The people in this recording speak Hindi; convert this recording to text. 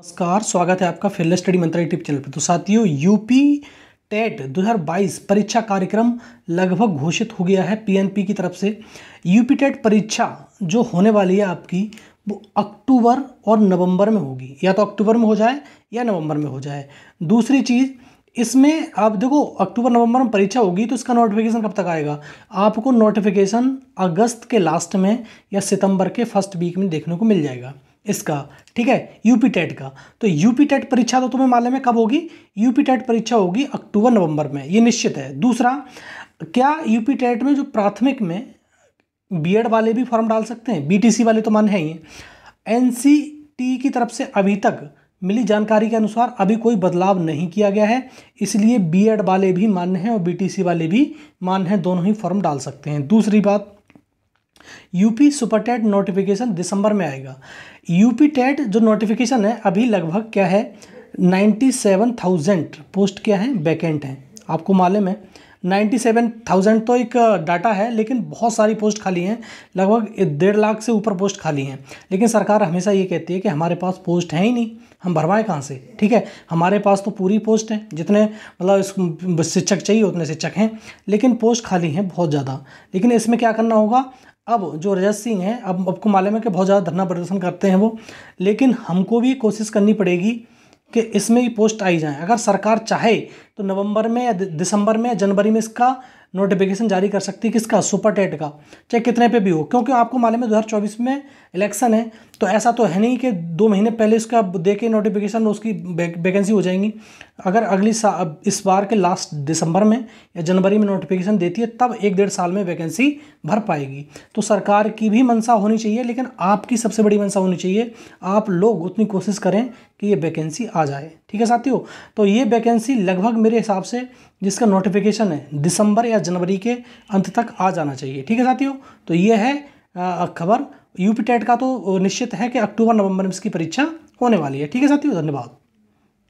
नमस्कार स्वागत है आपका फेयर स्टडी मंत्रालय टिप चैनल पर तो साथियों यूपी टेट 2022 परीक्षा कार्यक्रम लगभग घोषित हो गया है पीएनपी की तरफ से यूपी टेट परीक्षा जो होने वाली है आपकी वो अक्टूबर और नवंबर में होगी या तो अक्टूबर में हो जाए या नवंबर में हो जाए दूसरी चीज़ इसमें आप देखो अक्टूबर नवंबर में परीक्षा होगी तो इसका नोटिफिकेशन कब तक आएगा आपको नोटिफिकेशन अगस्त के लास्ट में या सितंबर के फर्स्ट वीक में देखने को मिल जाएगा इसका ठीक है यूपी टेट e का तो यूपी टेट e परीक्षा तो तुम्हें मालूम है कब होगी यूपी टेट e परीक्षा होगी अक्टूबर नवंबर में ये निश्चित है दूसरा क्या यूपी टेट में जो प्राथमिक में बीएड वाले भी फॉर्म डाल सकते हैं बीटीसी वाले तो मान है ही एन की तरफ से अभी तक मिली जानकारी के अनुसार अभी कोई बदलाव नहीं किया गया है इसलिए बीएड वाले भी मान्य हैं और बीटीसी वाले भी मान्य हैं दोनों ही फॉर्म डाल सकते हैं दूसरी बात यूपी सुपर टेट नोटिफिकेशन दिसंबर में आएगा यूपी टेट जो नोटिफिकेशन है अभी लगभग क्या है नाइन्टी सेवन थाउजेंड पोस्ट क्या है वैकेंट हैं आपको मालूम है नाइन्टी सेवन थाउजेंड तो एक डाटा है लेकिन बहुत सारी पोस्ट खाली हैं लगभग डेढ़ लाख से ऊपर पोस्ट खाली हैं लेकिन सरकार हमेशा ये कहती है कि हमारे पास पोस्ट है ही नहीं हम भरवाएं कहाँ से ठीक है हमारे पास तो पूरी पोस्ट है जितने मतलब शिक्षक चाहिए उतने शिक्षक हैं लेकिन पोस्ट खाली हैं बहुत ज़्यादा लेकिन इसमें क्या करना होगा अब जो रजत सिंह हैं अब आपको मालूम है कि बहुत ज़्यादा धरना प्रदर्शन करते हैं वो लेकिन हमको भी कोशिश करनी पड़ेगी कि इसमें ही पोस्ट आई जाए अगर सरकार चाहे तो नवंबर में या दिसंबर में या जनवरी में इसका नोटिफिकेशन जारी कर सकती है किसका सुपर टेट का चाहे कितने पे भी हो क्योंकि आपको मालूम है चौबीस में इलेक्शन है तो ऐसा तो है नहीं कि दो महीने पहले इसका दे के नोटिफिकेशन उसकी वैकेंसी हो जाएंगी अगर अगली इस बार के लास्ट दिसंबर में या जनवरी में नोटिफिकेशन देती है तब एक डेढ़ साल में वैकेंसी भर पाएगी तो सरकार की भी मंशा होनी चाहिए लेकिन आपकी सबसे बड़ी मंशा होनी चाहिए आप लोग उतनी कोशिश करें कि ये वैकेंसी आ जाए ठीक है साथियों तो ये वैकेंसी लगभग मेरे हिसाब से जिसका नोटिफिकेशन है दिसंबर या जनवरी के अंत तक आ जाना चाहिए ठीक है साथियों तो ये है खबर यूपी टेट का तो निश्चित है कि अक्टूबर नवंबर में इसकी परीक्षा होने वाली है ठीक है साथियों धन्यवाद